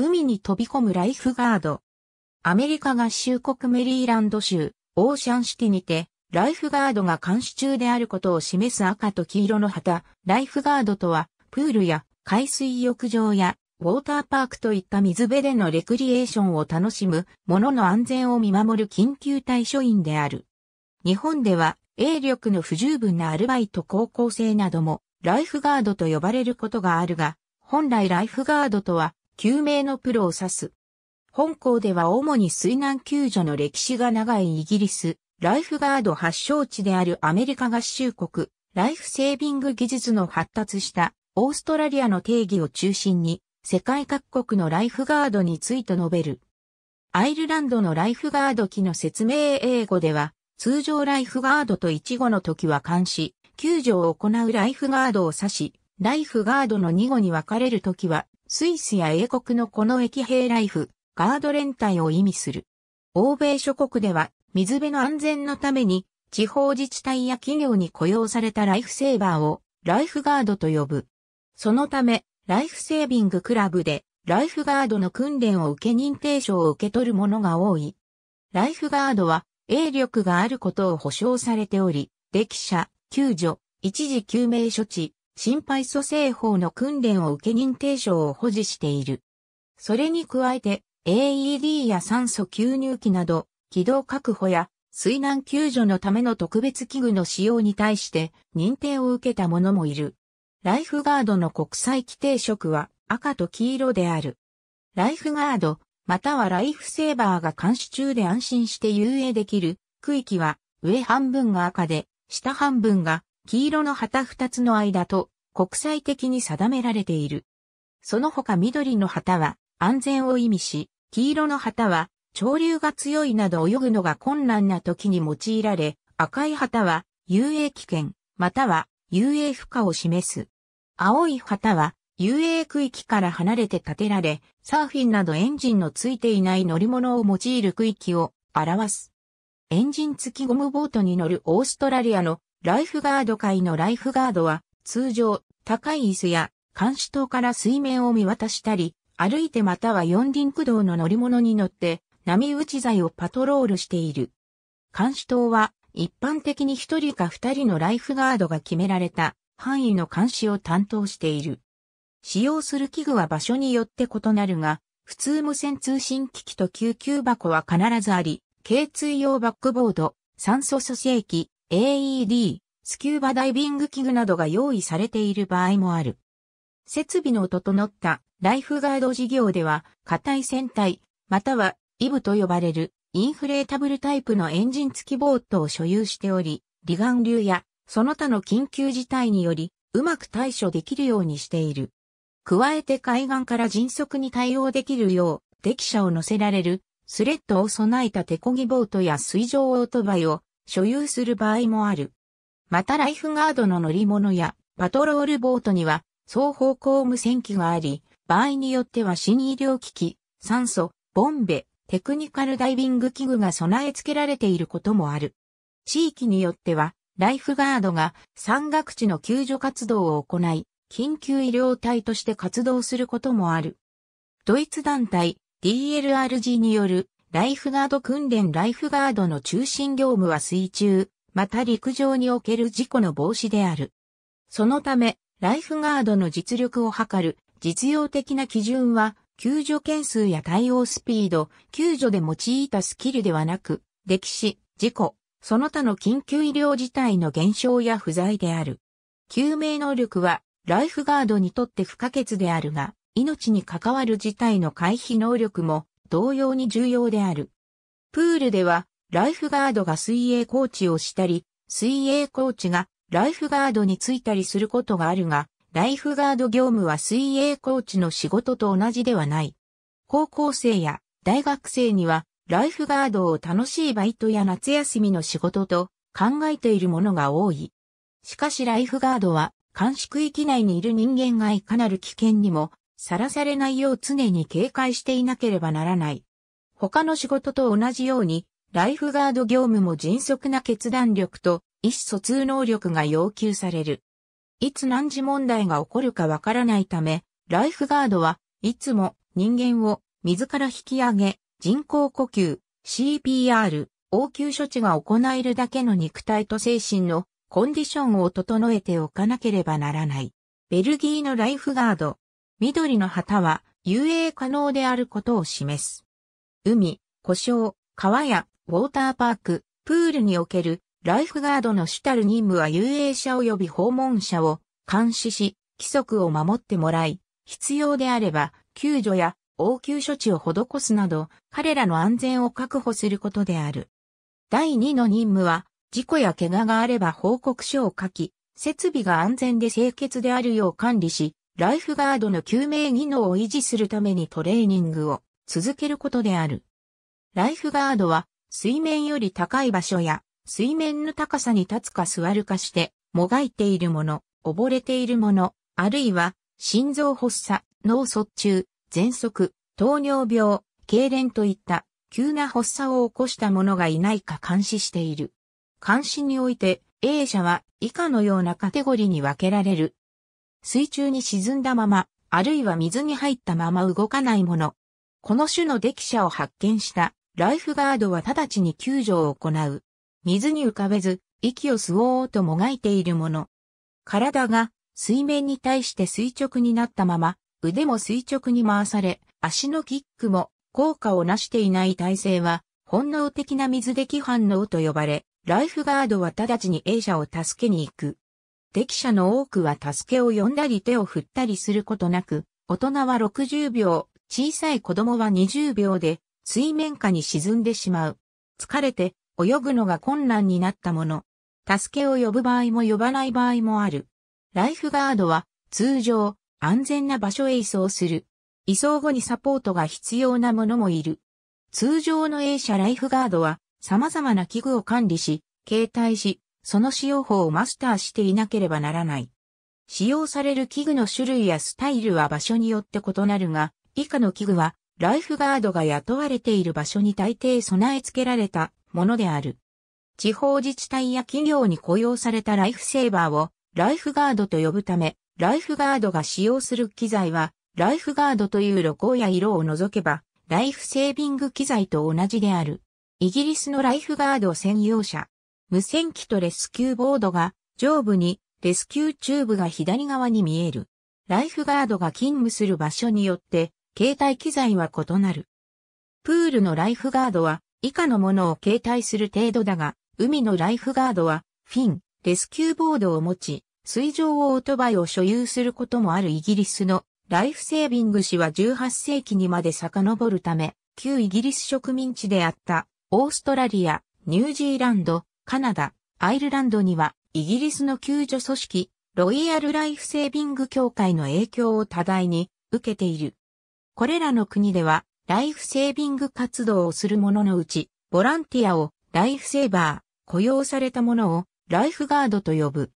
海に飛び込むライフガード。アメリカ合衆国メリーランド州、オーシャンシティにて、ライフガードが監視中であることを示す赤と黄色の旗、ライフガードとは、プールや海水浴場やウォーターパークといった水辺でのレクリエーションを楽しむ者の安全を見守る緊急対処員である。日本では、営力の不十分なアルバイト高校生なども、ライフガードと呼ばれることがあるが、本来ライフガードとは、救命のプロを指す。本校では主に水難救助の歴史が長いイギリス、ライフガード発祥地であるアメリカ合衆国、ライフセービング技術の発達したオーストラリアの定義を中心に、世界各国のライフガードについて述べる。アイルランドのライフガード機の説明英語では、通常ライフガードと1語の時は監視、救助を行うライフガードを指し、ライフガードの2語に分かれる時はスイスや英国のこの駅兵ライフ、ガード連帯を意味する。欧米諸国では、水辺の安全のために、地方自治体や企業に雇用されたライフセーバーを、ライフガードと呼ぶ。そのため、ライフセービングクラブで、ライフガードの訓練を受け認定証を受け取るものが多い。ライフガードは、英力があることを保証されており、歴者、救助、一時救命処置、心肺蘇生法の訓練を受け認定証を保持している。それに加えて AED や酸素吸入器など、軌道確保や水難救助のための特別器具の使用に対して認定を受けた者もいる。ライフガードの国際規定色は赤と黄色である。ライフガード、またはライフセーバーが監視中で安心して遊泳できる区域は上半分が赤で、下半分が黄色の旗二つの間と国際的に定められている。その他緑の旗は安全を意味し、黄色の旗は潮流が強いなど泳ぐのが困難な時に用いられ、赤い旗は遊泳危険、または遊泳負荷を示す。青い旗は遊泳区域から離れて建てられ、サーフィンなどエンジンのついていない乗り物を用いる区域を表す。エンジン付きゴムボートに乗るオーストラリアのライフガード界のライフガードは、通常、高い椅子や、監視塔から水面を見渡したり、歩いてまたは四輪駆動の乗り物に乗って、波打ち材をパトロールしている。監視塔は、一般的に一人か二人のライフガードが決められた範囲の監視を担当している。使用する器具は場所によって異なるが、普通無線通信機器と救急箱は必ずあり、頸通用バックボード、酸素蘇生器、AED、スキューバダイビング器具などが用意されている場合もある。設備の整ったライフガード事業では、硬い船体、またはイブと呼ばれるインフレータブルタイプのエンジン付きボートを所有しており、離岸流やその他の緊急事態により、うまく対処できるようにしている。加えて海岸から迅速に対応できるよう、敵車を乗せられる、スレッドを備えた手漕ぎボートや水上オートバイを所有する場合もある。またライフガードの乗り物やパトロールボートには双方向無線機があり、場合によっては新医療機器、酸素、ボンベ、テクニカルダイビング器具が備え付けられていることもある。地域によっては、ライフガードが山岳地の救助活動を行い、緊急医療隊として活動することもある。ドイツ団体 DLRG によるライフガード訓練ライフガードの中心業務は水中、また陸上における事故の防止である。そのため、ライフガードの実力を測る実用的な基準は、救助件数や対応スピード、救助で用いたスキルではなく、歴史、事故、その他の緊急医療事態の減少や不在である。救命能力は、ライフガードにとって不可欠であるが、命に関わる事態の回避能力も同様に重要である。プールでは、ライフガードが水泳コーチをしたり、水泳コーチがライフガードについたりすることがあるが、ライフガード業務は水泳コーチの仕事と同じではない。高校生や大学生には、ライフガードを楽しいバイトや夏休みの仕事と考えているものが多い。しかしライフガードは、監視区域内にいる人間がいかなる危険にもさらされないよう常に警戒していなければならない。他の仕事と同じように、ライフガード業務も迅速な決断力と意思疎通能力が要求される。いつ何時問題が起こるかわからないため、ライフガードはいつも人間を自ら引き上げ、人工呼吸、CPR、応急処置が行えるだけの肉体と精神のコンディションを整えておかなければならない。ベルギーのライフガード緑の旗は遊泳可能であることを示す。海、湖沼、川やウォーターパーク、プールにおけるライフガードの主たる任務は遊泳者及び訪問者を監視し、規則を守ってもらい、必要であれば救助や応急処置を施すなど、彼らの安全を確保することである。第2の任務は、事故や怪我があれば報告書を書き、設備が安全で清潔であるよう管理し、ライフガードの救命技能を維持するためにトレーニングを続けることである。ライフガードは水面より高い場所や水面の高さに立つか座るかしてもがいているもの、溺れているもの、あるいは心臓発作、脳卒中、喘息、糖尿病、痙攣といった急な発作を起こした者がいないか監視している。監視において A 社は以下のようなカテゴリーに分けられる。水中に沈んだまま、あるいは水に入ったまま動かないもの。この種の溺者を発見したライフガードは直ちに救助を行う。水に浮かべず、息を吸おうともがいているもの。体が水面に対して垂直になったまま、腕も垂直に回され、足のキックも効果をなしていない体勢は、本能的な水で規反応と呼ばれ、ライフガードは直ちに A 社を助けに行く。敵者の多くは助けを呼んだり手を振ったりすることなく、大人は60秒、小さい子供は20秒で水面下に沈んでしまう。疲れて泳ぐのが困難になったもの。助けを呼ぶ場合も呼ばない場合もある。ライフガードは通常安全な場所へ移送する。移送後にサポートが必要なものもいる。通常の A 社ライフガードは様々な器具を管理し、携帯し、その使用法をマスターしていなければならない。使用される器具の種類やスタイルは場所によって異なるが、以下の器具は、ライフガードが雇われている場所に大抵備え付けられたものである。地方自治体や企業に雇用されたライフセーバーをライフガードと呼ぶため、ライフガードが使用する機材は、ライフガードという露光や色を除けば、ライフセービング機材と同じである。イギリスのライフガード専用車、無線機とレスキューボードが上部に、レスキューチューブが左側に見える。ライフガードが勤務する場所によって、携帯機材は異なる。プールのライフガードは、以下のものを携帯する程度だが、海のライフガードは、フィン、レスキューボードを持ち、水上オートバイを所有することもあるイギリスのライフセービング氏は18世紀にまで遡るため、旧イギリス植民地であったオーストラリア、ニュージーランド、カナダ、アイルランドには、イギリスの救助組織、ロイヤルライフセービング協会の影響を多大に受けている。これらの国では、ライフセービング活動をする者のうち、ボランティアをライフセーバー、雇用された者をライフガードと呼ぶ。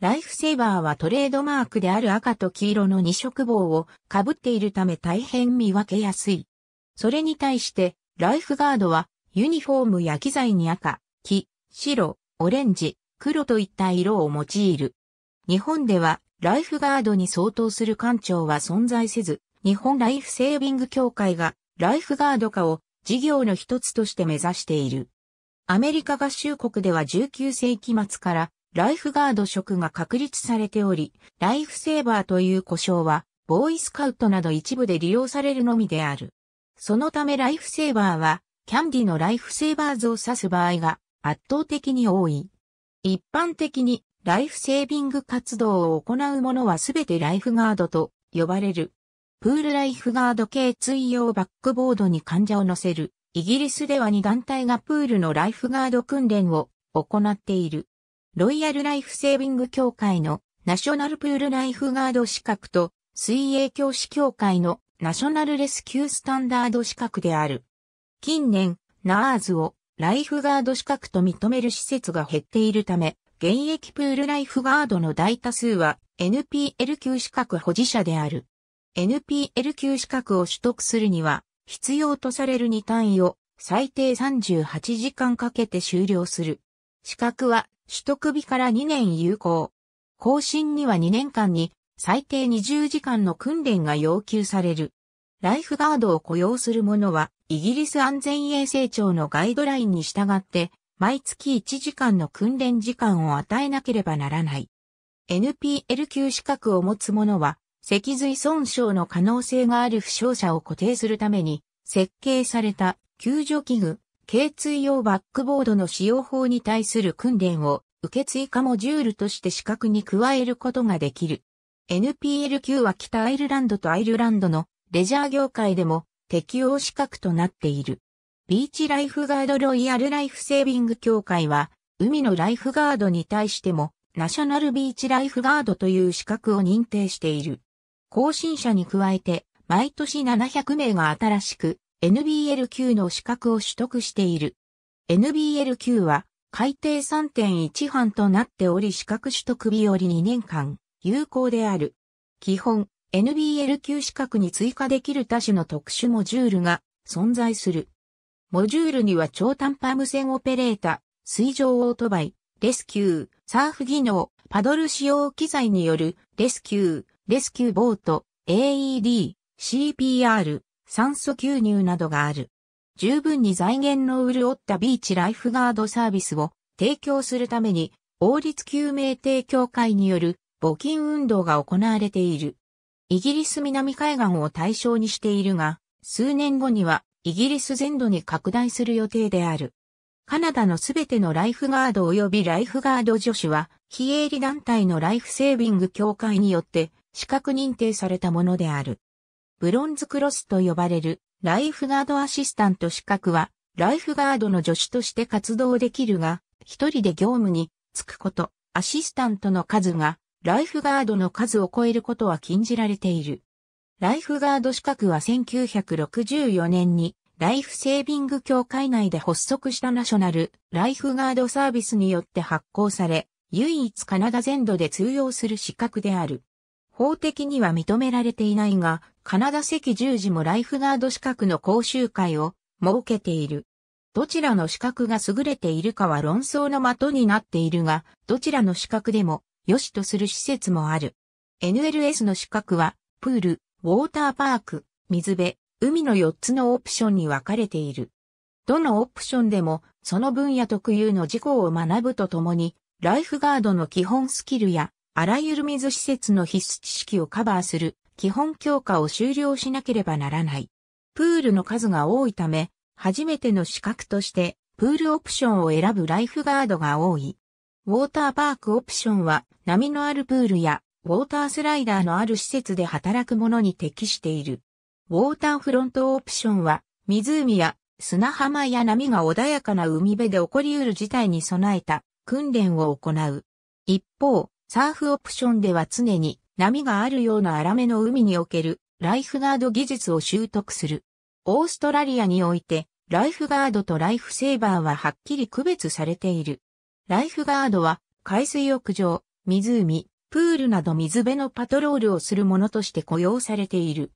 ライフセーバーはトレードマークである赤と黄色の二色棒を被っているため大変見分けやすい。それに対して、ライフガードはユニフォームや機材に赤、黄、白、オレンジ、黒といった色を用いる。日本ではライフガードに相当する艦長は存在せず、日本ライフセービング協会がライフガード化を事業の一つとして目指している。アメリカ合衆国では19世紀末からライフガード職が確立されており、ライフセーバーという呼称はボーイスカウトなど一部で利用されるのみである。そのためライフセーバーはキャンディのライフセーバーズを指す場合が圧倒的に多い。一般的にライフセービング活動を行う者はすべてライフガードと呼ばれる。プールライフガード系追用バックボードに患者を乗せる。イギリスでは2団体がプールのライフガード訓練を行っている。ロイヤルライフセービング協会のナショナルプールライフガード資格と水泳教師協会のナショナルレスキュースタンダード資格である。近年、ナーズをライフガード資格と認める施設が減っているため、現役プールライフガードの大多数は NPL 級資格保持者である。NPL 級資格を取得するには、必要とされる2単位を最低38時間かけて終了する。資格は取得日から2年有効。更新には2年間に最低20時間の訓練が要求される。ライフガードを雇用する者はイギリス安全衛生庁のガイドラインに従って、毎月1時間の訓練時間を与えなければならない。NPL 級資格を持つ者は、脊髄損傷の可能性がある負傷者を固定するために、設計された救助器具、頸椎用バックボードの使用法に対する訓練を受け追加モジュールとして資格に加えることができる。NPL 級は北アイルランドとアイルランドのレジャー業界でも適用資格となっている。ビーチライフガードロイヤルライフセービング協会は、海のライフガードに対しても、ナショナルビーチライフガードという資格を認定している。更新者に加えて、毎年700名が新しく NBL 級の資格を取得している。NBL 級は改定3.1班となっており資格取得日より2年間有効である。基本、NBL 級資格に追加できる多種の特殊モジュールが存在する。モジュールには超短波無線オペレータ、水上オートバイ、レスキュー、サーフ技能、パドル使用機材によるレスキュー、レスキューボート、AED、CPR、酸素吸入などがある。十分に財源の潤ったビーチライフガードサービスを提供するために、王立救命提供会による募金運動が行われている。イギリス南海岸を対象にしているが、数年後にはイギリス全土に拡大する予定である。カナダのすべてのライフガード及びライフガード助手は、非営利団体のライフセービング協会によって資格認定されたものである。ブロンズクロスと呼ばれるライフガードアシスタント資格は、ライフガードの助手として活動できるが、一人で業務に就くこと、アシスタントの数がライフガードの数を超えることは禁じられている。ライフガード資格は1964年にライフセービング協会内で発足したナショナルライフガードサービスによって発行され、唯一カナダ全土で通用する資格である。法的には認められていないが、カナダ赤十字もライフガード資格の講習会を設けている。どちらの資格が優れているかは論争の的になっているが、どちらの資格でも良しとする施設もある。NLS の資格は、プール、ウォーターパーク、水辺、海の4つのオプションに分かれている。どのオプションでも、その分野特有の事項を学ぶとともに、ライフガードの基本スキルや、あらゆる水施設の必須知識をカバーする基本強化を終了しなければならない。プールの数が多いため、初めての資格として、プールオプションを選ぶライフガードが多い。ウォーターパークオプションは波のあるプールやウォータースライダーのある施設で働く者に適している。ウォーターフロントオプションは湖や砂浜や波が穏やかな海辺で起こり得る事態に備えた訓練を行う。一方、サーフオプションでは常に波があるような荒めの海におけるライフガード技術を習得する。オーストラリアにおいてライフガードとライフセーバーははっきり区別されている。ライフガードは、海水浴場、湖、プールなど水辺のパトロールをするものとして雇用されている。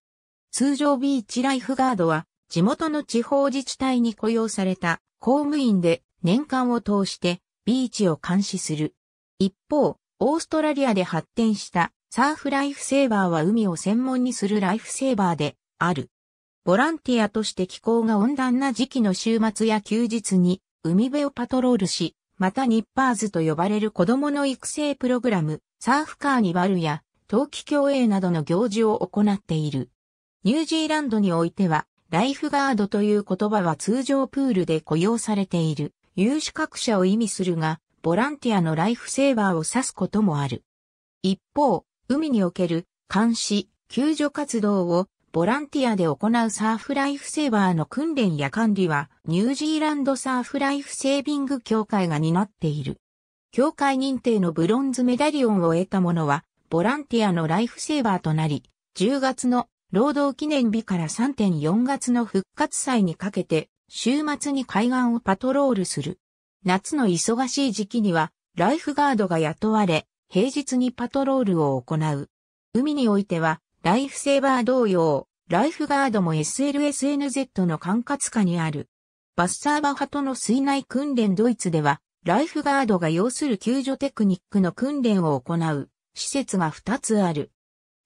通常ビーチライフガードは、地元の地方自治体に雇用された公務員で年間を通してビーチを監視する。一方、オーストラリアで発展したサーフライフセーバーは海を専門にするライフセーバーである。ボランティアとして気候が温暖な時期の週末や休日に海辺をパトロールし、またニッパーズと呼ばれる子供の育成プログラム、サーフカーニバルや、冬季競泳などの行事を行っている。ニュージーランドにおいては、ライフガードという言葉は通常プールで雇用されている、有資格者を意味するが、ボランティアのライフセーバーを指すこともある。一方、海における監視、救助活動をボランティアで行うサーフライフセーバーの訓練や管理は、ニュージーランドサーフライフセービング協会が担っている。協会認定のブロンズメダリオンを得た者は、ボランティアのライフセーバーとなり、10月の労働記念日から3.4月の復活祭にかけて、週末に海岸をパトロールする。夏の忙しい時期には、ライフガードが雇われ、平日にパトロールを行う。海においては、ライフセーバー同様、ライフガードも SLSNZ の管轄下にある。バッサーバ派との水内訓練ドイツでは、ライフガードが要する救助テクニックの訓練を行う施設が2つある。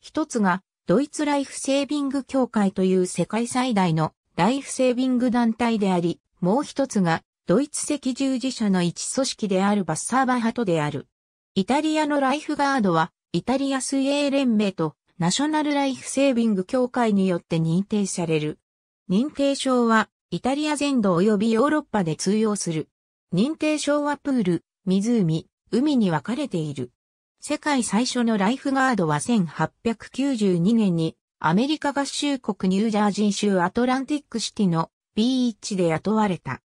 1つが、ドイツライフセービング協会という世界最大のライフセービング団体であり、もう1つが、ドイツ赤十字社の一組織であるバッサーバ派とである。イタリアのライフガードは、イタリア水泳連盟とナショナルライフセービング協会によって認定される。認定証は、イタリア全土及びヨーロッパで通用する。認定証はプール、湖、海に分かれている。世界最初のライフガードは1892年にアメリカ合衆国ニュージャージー州アトランティックシティのビーチで雇われた。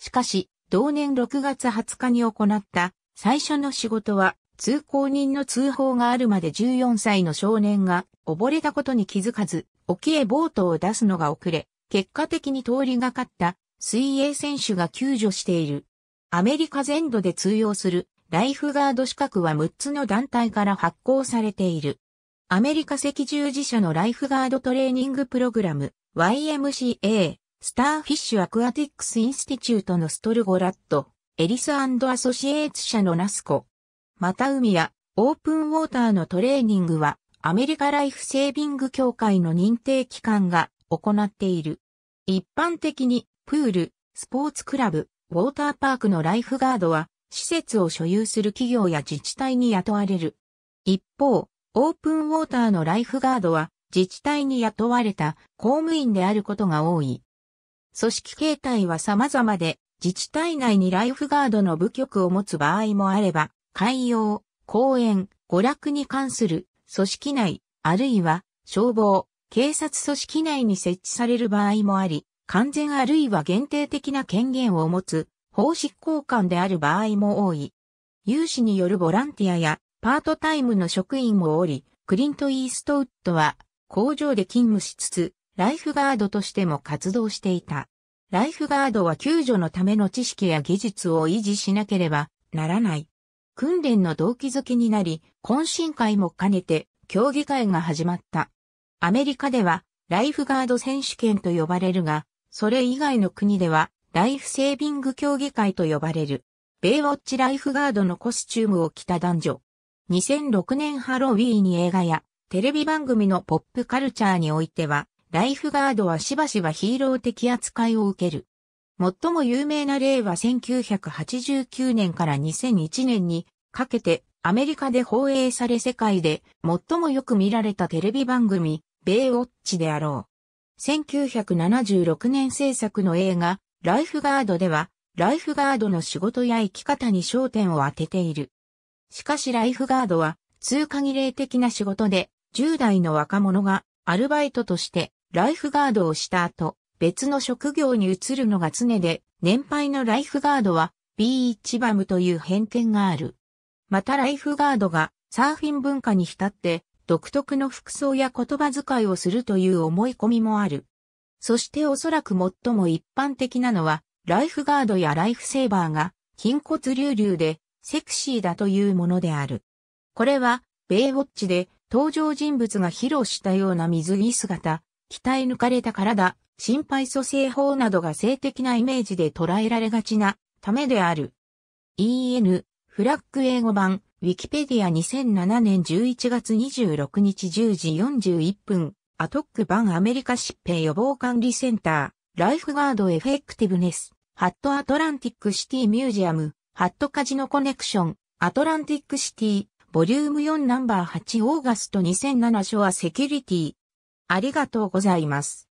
しかし、同年6月20日に行った最初の仕事は通行人の通報があるまで14歳の少年が溺れたことに気づかず、沖へボートを出すのが遅れ、結果的に通りがかった水泳選手が救助している。アメリカ全土で通用するライフガード資格は6つの団体から発行されている。アメリカ赤十字社のライフガードトレーニングプログラム YMCA スターフィッシュアクアティックスインスティチュートのストルゴラットエリスアソシエーツ社のナスコまた海やオープンウォーターのトレーニングはアメリカライフセービング協会の認定機関が行っている。一般的にプール、スポーツクラブ、ウォーターパークのライフガードは施設を所有する企業や自治体に雇われる。一方、オープンウォーターのライフガードは自治体に雇われた公務員であることが多い。組織形態は様々で、自治体内にライフガードの部局を持つ場合もあれば、海洋、公園、娯楽に関する組織内、あるいは消防、警察組織内に設置される場合もあり、完全あるいは限定的な権限を持つ法執行官である場合も多い。有志によるボランティアやパートタイムの職員もおり、クリント・イーストウッドは工場で勤務しつつ、ライフガードとしても活動していた。ライフガードは救助のための知識や技術を維持しなければならない。訓練の動機づけになり、懇親会も兼ねて競技会が始まった。アメリカではライフガード選手権と呼ばれるが、それ以外の国ではライフセービング競技会と呼ばれる。ベイウォッチライフガードのコスチュームを着た男女。2006年ハロウィーに映画やテレビ番組のポップカルチャーにおいては、ライフガードはしばしばヒーロー的扱いを受ける。最も有名な例は1989年から2001年にかけてアメリカで放映され世界で最もよく見られたテレビ番組、ベイウォッチであろう。1976年制作の映画、ライフガードでは、ライフガードの仕事や生き方に焦点を当てている。しかしライフガードは、通過儀礼的な仕事で、10代の若者がアルバイトとしてライフガードをした後、別の職業に移るのが常で、年配のライフガードは B1 バムという偏見がある。またライフガードがサーフィン文化に浸って独特の服装や言葉遣いをするという思い込みもある。そしておそらく最も一般的なのは、ライフガードやライフセーバーが、筋骨隆々で、セクシーだというものである。これは、ベイウォッチで、登場人物が披露したような水着姿、鍛え抜かれた体、心肺蘇生法などが性的なイメージで捉えられがちなためである。EN、フラッグ英語版、ウィキペディア2007年11月26日10時41分、アトック版アメリカ疾病予防管理センター、ライフガードエフェクティブネス、ハットアトランティックシティミュージアム、ハットカジノコネクション、アトランティックシティ、ボリューム4ナンバー8オーガスト2007ショアセキュリティ。ありがとうございます。